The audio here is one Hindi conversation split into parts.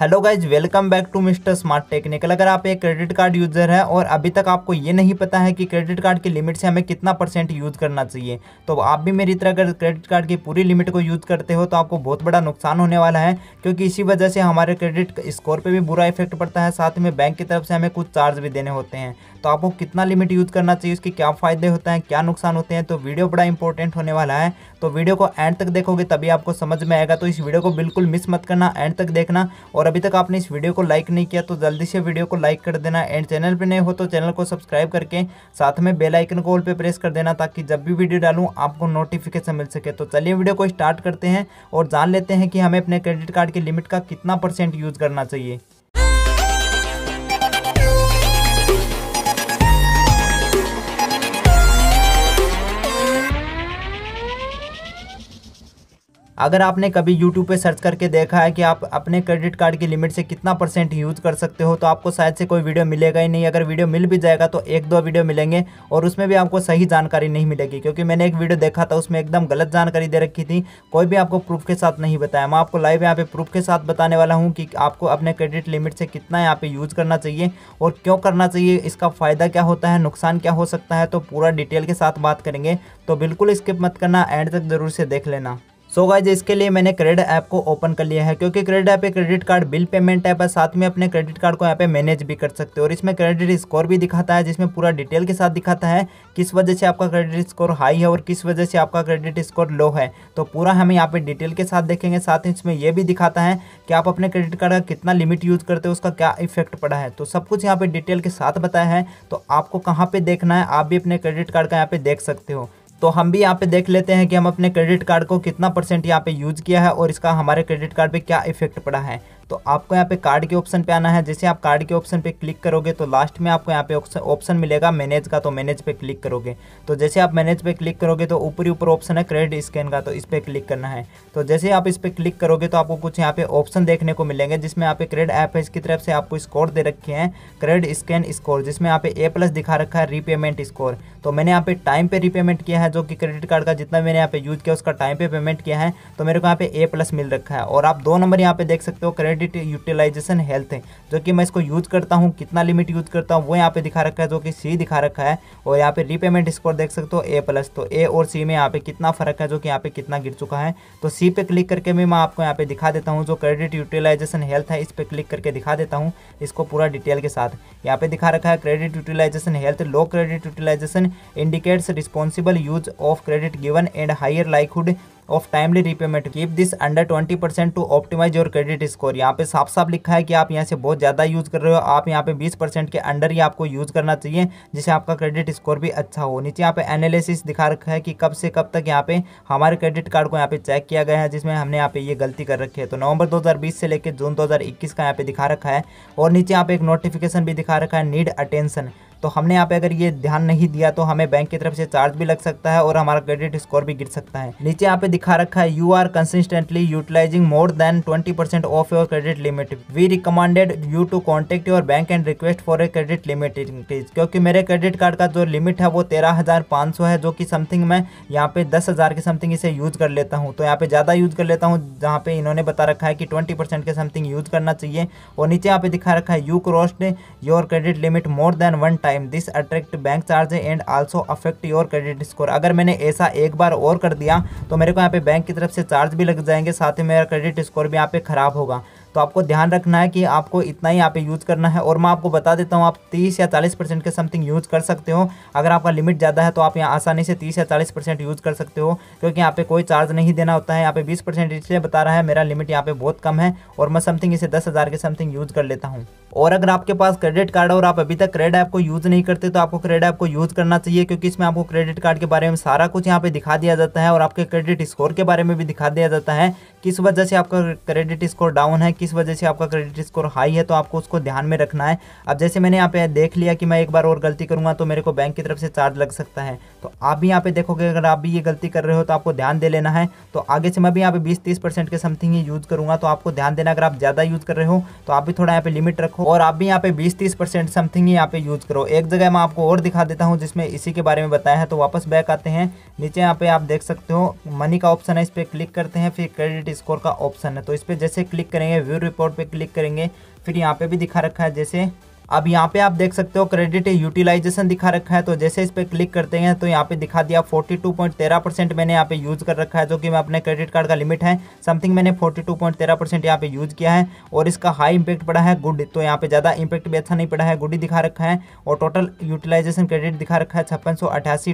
Hello guys welcome back to mister smart technical अगर आप एक क्रेडिट कार्ड यूज़र हैं और अभी तक आपको ये नहीं पता है कि क्रेडिट कार्ड की लिमिट से हमें कितना परसेंट यूज़ करना चाहिए तो आप भी मेरी तरह अगर क्रेडिट कार्ड की पूरी लिमिट को यूज़ करते हो तो आपको बहुत बड़ा नुकसान होने वाला है क्योंकि इसी वजह से हमारे क्रेडिट स्कोर पर भी बुरा इफेक्ट पड़ता है साथ में बैंक की तरफ से हमें कुछ चार्ज भी देने होते हैं तो आपको कितना लिमिट यूज़ करना चाहिए उसके क्या फ़ायदे होते हैं क्या नुकसान होते हैं तो वीडियो बड़ा इंपॉर्टेंट होने वाला है तो वीडियो को एंड तक देखोगे तभी आपको समझ में आएगा तो इस वीडियो को बिल्कुल मिस मत करना एंड तक देखना और और अभी तक आपने इस वीडियो को लाइक नहीं किया तो जल्दी से वीडियो को लाइक कर देना एंड चैनल पर नए हो तो चैनल को सब्सक्राइब करके साथ में बेलाइकन को ऑल पर प्रेस कर देना ताकि जब भी वीडियो डालूँ आपको नोटिफिकेशन मिल सके तो चलिए वीडियो को स्टार्ट करते हैं और जान लेते हैं कि हमें अपने क्रेडिट कार्ड की लिमिट का कितना परसेंट यूज़ करना चाहिए अगर आपने कभी YouTube पे सर्च करके देखा है कि आप अपने क्रेडिट कार्ड की लिमिट से कितना परसेंट यूज़ कर सकते हो तो आपको शायद से कोई वीडियो मिलेगा ही नहीं अगर वीडियो मिल भी जाएगा तो एक दो वीडियो मिलेंगे और उसमें भी आपको सही जानकारी नहीं मिलेगी क्योंकि मैंने एक वीडियो देखा था उसमें एकदम गलत जानकारी दे रखी थी कोई भी आपको प्रूफ के साथ नहीं बताया मैं आपको लाइव यहाँ पे प्रूफ के साथ बताने वाला हूँ कि आपको अपने क्रेडिट लिमिट से कितना यहाँ पे यूज़ करना चाहिए और क्यों करना चाहिए इसका फ़ायदा क्या होता है नुकसान क्या हो सकता है तो पूरा डिटेल के साथ बात करेंगे तो बिल्कुल स्किप मत करना एंड तक ज़रूर से देख लेना सो so गाइज इसके लिए मैंने क्रेडिट ऐप को ओपन कर लिया है क्योंकि क्रेडिट ऐप एक credit card bill payment app है साथ में अपने क्रेडिट कार्ड को यहाँ पे मैनेज भी कर सकते हो और इसमें क्रेडिट स्कोर भी दिखाता है जिसमें पूरा डिटेल के साथ दिखाता है किस वजह से आपका क्रेडिट स्कोर हाई है और किस वजह से आपका क्रेडिट स्कोर लो है तो पूरा हमें यहाँ पे डिटेल के साथ देखेंगे साथ ही इसमें यह भी दिखाता है कि आप अपने क्रेडिट कार्ड का कितना लिमिट यूज करते हो उसका क्या इफेक्ट पड़ा है तो सब कुछ यहाँ पे डिटेल के साथ बताया है तो आपको कहाँ पे देखना है आप भी अपने क्रेडिट कार्ड का यहाँ पे देख सकते हो तो हम भी यहाँ पे देख लेते हैं कि हम अपने क्रेडिट कार्ड को कितना परसेंट यहाँ पे यूज़ किया है और इसका हमारे क्रेडिट कार्ड पे क्या इफेक्ट पड़ा है तो आपको यहाँ पे कार्ड के ऑप्शन पे आना है जैसे आप कार्ड के ऑप्शन पे क्लिक करोगे तो लास्ट में आपको यहाँ पे ऑप्शन मिलेगा मैनेज का तो मैनेज पे क्लिक करोगे तो जैसे आप मैनेज पे क्लिक करोगे तो ऊपरी ऊपर ऑप्शन है क्रेडिट स्कैन का तो इस पर क्लिक करना है तो जैसे आप इस पर क्लिक करोगे तो आपको कुछ यहाँ पे ऑप्शन देखने को मिलेंगे जिसमें यहाँ पे क्रेड ऐप है इसकी तरफ से आपको स्कोर दे रखे हैं क्रेड स्कैन स्कोर जिसमें यहाँ पे ए प्लस दिखा रखा है रीपेमेंट स्कोर तो मैंने यहाँ पे टाइम पे रीपेमेंट किया है जो कि क्रेडिट कार्ड का जितना मैंने यहाँ पे यूज किया उसका टाइम पे पेमेंट किया है तो मेरे को यहाँ पे ए प्लस मिल रखा है और आप दो नंबर यहाँ पे देख सकते हो क्रेडिट क्रेडिट यूटिलाइजेशन हेल्थ है जो कि मैं इसको यूज़ करता हूँ कितना लिमिट यूज़ करता हूँ वो यहाँ पे दिखा रखा है जो कि सी दिखा रखा है और यहाँ पे रीपेमेंट स्कोर देख सकते हो ए प्लस तो ए और सी में यहाँ पे कितना फ़र्क है जो कि यहाँ पे कितना गिर चुका है तो सी पे क्लिक करके भी मैं आपको यहाँ पे दिखा देता हूँ जो क्रेडिट यूटिलाइजेशन हेल्थ है इस पर क्लिक करके दिखा देता हूँ इसको पूरा डिटेल के साथ यहाँ पे दिखा रखा है credit utilization health low credit utilization indicates responsible use of credit given and higher likelihood of timely repayment. Keep this under twenty percent to optimize your credit score यहाँ पे साफ साफ लिखा है कि आप यहाँ से बहुत ज़्यादा यूज़ कर रहे हो आप यहाँ पे बीस परसेंट के अंडर ही आपको यूज़ करना चाहिए जिससे आपका क्रेडिट स्कोर भी अच्छा हो नीचे यहाँ पे एनालिसिस दिखा रखा है कि कब से कब तक यहाँ पे हमारे क्रेडिट कार्ड को यहाँ पे चेक किया गया है जिसमें हमने यहाँ पे ये गलती कर रखी है तो नवंबर 2020 से लेकर जून 2021 का यहाँ पे दिखा रखा है और नीचे यहाँ पे एक नोटिफिकेशन भी दिखा रखा है नीड अटेंशन तो हमने यहाँ पे अगर ये ध्यान नहीं दिया तो हमें बैंक की तरफ से चार्ज भी लग सकता है और हमारा क्रेडिट स्कोर भी गिर सकता है नीचे यहाँ पे दिखा रखा है you are consistently utilizing more than twenty percent of your credit limit we recommended you to contact your bank and request for a credit limit increase क्योंकि मेरे क्रेडिट कार्ड का जो लिमिट है वो तेरह हजार सौ है जो कि समथिंग मैं यहाँ पे दस हजार के समथिंग इसे यूज कर लेता हूँ तो यहाँ पे ज़्यादा यूज कर लेता हूँ जहाँ पे इन्होंने बता रखा है कि ट्वेंटी परसेंट के समथिंग यूज करना चाहिए और नीचे यहाँ पे दिखा रखा है you crossed your credit limit more than one time time this attract bank charge and also affect your credit score अगर मैंने ऐसा एक बार और कर दिया तो मेरे को यहाँ पे बैंक की तरफ से चार्ज भी लग जाएंगे साथ ही मेरा क्रेडिट स्कोर भी यहाँ पे खराब होगा तो आपको ध्यान रखना है कि आपको इतना ही यहाँ पे यूज़ करना है और मैं आपको बता देता हूँ आप तीस या चालीस परसेंट के समथिंग यूज़ कर सकते हो अगर आपका लिमिट ज़्यादा है तो आप यहाँ आसानी से तीस या चालीस परसेंट यूज़ कर सकते हो क्योंकि यहाँ पे कोई चार्ज नहीं देना होता है यहाँ पे बीस परसेंट इसलिए बता रहा है मेरा लिमिट यहाँ पे बहुत कम है और मैं समथिंग इसे दस हज़ार के समथिंग यूज़ कर लेता हूँ और अगर आपके पास क्रेडिट कार्ड और आप अभी तक क्रेडिट ऐप को यूज़ नहीं करते तो आपको क्रेडिट ऐप को यूज़ करना चाहिए क्योंकि इसमें आपको क्रेडिट कार्ड के बारे में सारा कुछ यहाँ पे दिखा दिया जाता है और आपके क्रेडिट स्कोर के बारे में भी दिखा दिया जाता है किस वजह से आपका क्रेडिट स्कोर डाउन है किस वजह से आपका क्रेडिट स्कोर हाई है तो आपको उसको ध्यान में रखना है अब जैसे मैंने यहाँ पे देख लिया कि मैं एक बार और गलती करूँगा तो मेरे को बैंक की तरफ से चार्ज लग सकता है तो आप भी यहाँ पे देखोगे अगर आप भी ये गलती कर रहे हो तो आपको ध्यान दे लेना है तो आगे से मैं भी यहाँ पे बीस तीस परसेंट के समथिंग ही यूज़ करूँगा तो आपको ध्यान देना अगर आप ज़्यादा यूज़ कर रहे हो तो आप भी थोड़ा यहाँ पे लिमिट रखो और आप भी यहाँ पे बीस तीस परसेंट समथिंग ही यहाँ पे यूज़ करो एक जगह मैं आपको और दिखा देता हूँ जिसमें इसी के बारे में बताया है तो वापस बैक आते हैं नीचे यहाँ पे आप देख सकते हो मनी का ऑप्शन है इस पर क्लिक करते हैं फिर क्रेडिट स्कोर का ऑप्शन है तो इस पर जैसे क्लिक करेंगे व्यू रिपोर्ट पे क्लिक करेंगे फिर यहाँ पे भी दिखा रखा है जैसे अब यहाँ पे आप देख सकते हो क्रेडिट यूटिलाइजेशन दिखा रखा है तो जैसे इस पर क्लिक करते हैं तो यहाँ पे दिखा दिया 42.13 परसेंट मैंने यहाँ पे यूज कर रखा है जो कि मैं अपने क्रेडिट कार्ड का लिमिट है समथिंग मैंने 42.13 परसेंट यहाँ पे यूज किया है और इसका हाई इंपैक्ट पड़ा है गुड तो यहाँ पे ज़्यादा इंपैक्ट भी अच्छा नहीं पड़ा है गुड ही दिखा रखा है और टोटल यूटिलाइजेशन क्रेडिट दिखा रखा है छप्पन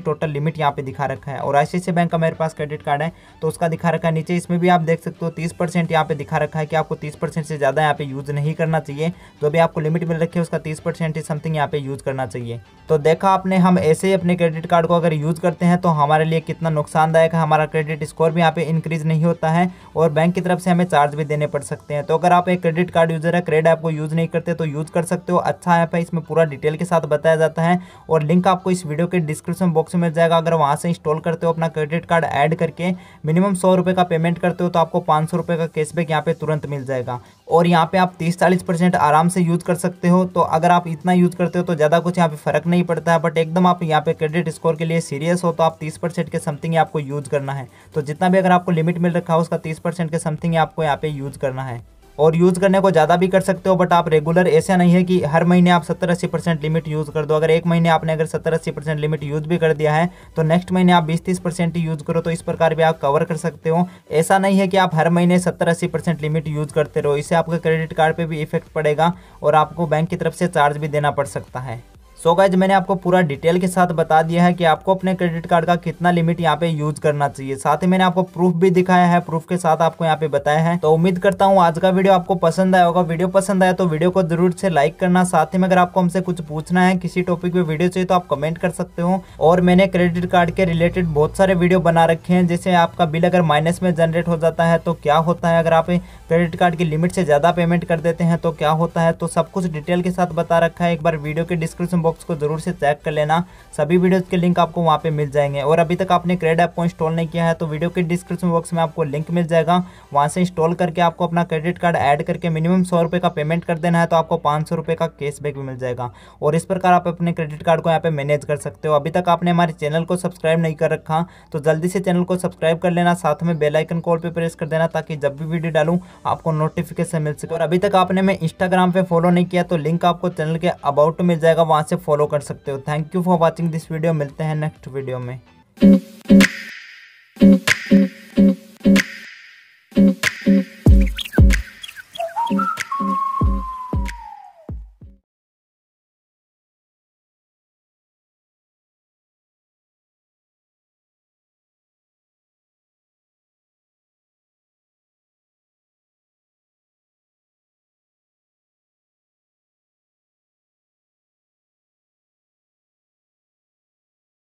टोटल लिमिट यहाँ पे दिखा रखा है और आई बैंक का मेरे पास क्रेडिट कार्ड है तो उसका दिखा रखा है नीचे इसमें भी आप देख सकते हो तीस परसेंट यहाँ पे दिखा रखा है कि आपको तीस परसेंट से ज़्यादा यहाँ पे यूज नहीं करना चाहिए जो भी आपको लिमिट मिल रखी है उसका तीस परसेंट ही समथिंग यहाँ पे यूज़ करना चाहिए तो देखा आपने हम ऐसे ही अपने क्रेडिट कार्ड को अगर यूज़ करते हैं तो हमारे लिए कितना नुकसानदायक है हमारा क्रेडिट स्कोर भी यहाँ पे इंक्रीज़ नहीं होता है और बैंक की तरफ से हमें चार्ज भी देने पड़ सकते हैं तो अगर आप एक क्रेडिट कार्ड यूज़र है क्रेडिट ऐप को यूज़ नहीं करते तो यूज़ कर सकते हो अच्छा ऐप है इसमें पूरा डिटेल के साथ बताया जाता है और लिंक आपको इस वीडियो के डिस्क्रिप्शन बॉक्स में मिल जाएगा अगर वहाँ से इंस्टॉल करते हो अपना क्रेडिट कार्ड ऐड करके मिनिमम सौ का पेमेंट करते हो तो आपको पाँच सौ का कैशबैक यहाँ पे तुरंत मिल जाएगा और यहाँ पे आप तीस चालीस परसेंट आराम से यूज़ कर सकते हो तो अगर आप इतना यूज़ करते हो तो ज़्यादा कुछ यहाँ पे फ़र्क नहीं पड़ता है बट एकदम आप यहाँ पे क्रेडिट स्कोर के लिए सीरियस हो तो आप तीस परसेंट के समथिंग आपको यूज़ करना है तो जितना भी अगर आपको लिमिट मिल रखा हो उसका तीस परसेंट के समथिंग आपको यहाँ पे यूज़ करना है और यूज़ करने को ज़्यादा भी कर सकते हो बट आप रेगुलर ऐसा नहीं है कि हर महीने आप सत्तर अस्सी परसेंट लिमिट यूज़ कर दो अगर एक महीने आपने अगर सत्तर अस्सी परसेंट लिमिट यूज़ भी कर दिया है तो नेक्स्ट महीने आप बीस तीस परसेंट यूज़ करो तो इस प्रकार भी आप कवर कर सकते हो ऐसा नहीं है कि आप हर महीने सत्तर अस्सी परसेंट लिमिट यूज़ करते रहो इससे आपके क्रेडिट कार्ड पर भी इफेक्ट पड़ेगा और आपको बैंक की तरफ से चार्ज भी देना पड़ सकता है सो so गाइज मैंने आपको पूरा डिटेल के साथ बता दिया है कि आपको अपने क्रेडिट कार्ड का कितना लिमिट यहाँ पे यूज करना चाहिए साथ ही मैंने आपको प्रूफ भी दिखाया है प्रूफ के साथ आपको यहाँ पे बताया है तो उम्मीद करता हूँ आज का वीडियो आपको पसंद आया होगा वीडियो पसंद आया तो वीडियो को जरूर से लाइक करना साथ ही में अगर आपको हमसे कुछ पूछना है किसी टॉपिक पे वीडियो चाहिए तो आप कमेंट कर सकते हो और मैंने क्रेडिट कार्ड के रिलेटेड बहुत सारे वीडियो बना रखे हैं जैसे आपका बिल अगर माइनस में जनरेट हो जाता है तो क्या होता है अगर आप क्रेडिट कार्ड की लिमिट से ज्यादा पेमेंट कर देते हैं तो क्या होता है तो सब कुछ डिटेल के साथ बता रखा है एक बार वीडियो के डिस्क्रिप्शन बॉक्स बॉक्स को ज़रूर से चेक कर लेना सभी वीडियोज़ के लिंक आपको वहाँ पर मिल जाएंगे और अभी तक आपने क्रेड ऐप को इंस्टॉल नहीं किया है तो वीडियो के डिस्क्रिप्शन बॉक्स में आपको लिंक मिल जाएगा वहाँ से इंस्टॉल करके आपको अपना क्रेडिट कार्ड ऐड करके मिनिमम सौ का पेमेंट कर देना है तो आपको पाँच सौ का कैशबैक भी मिल जाएगा और इस प्रकार आप अपने क्रेडिट कार्ड को यहाँ पे मैनेज कर सकते हो अभी तक आपने हमारे चैनल को सब्सक्राइब नहीं कर रखा तो जल्दी से चैनल को सब्सक्राइब कर लेना साथ में बेल आइकन कॉल पर प्रेस कर देना ताकि जब भी वीडियो डालूँ आपको नोटिफिकेशन मिल सके और अभी तक आपने मैं इंस्टाग्राम पर फॉलो नहीं किया तो लिंक आपको चैनल के अबाउट मिल जाएगा वहाँ से फॉलो कर सकते हो thank you for watching this video मिलते हैं नेक्स्ट वीडियो में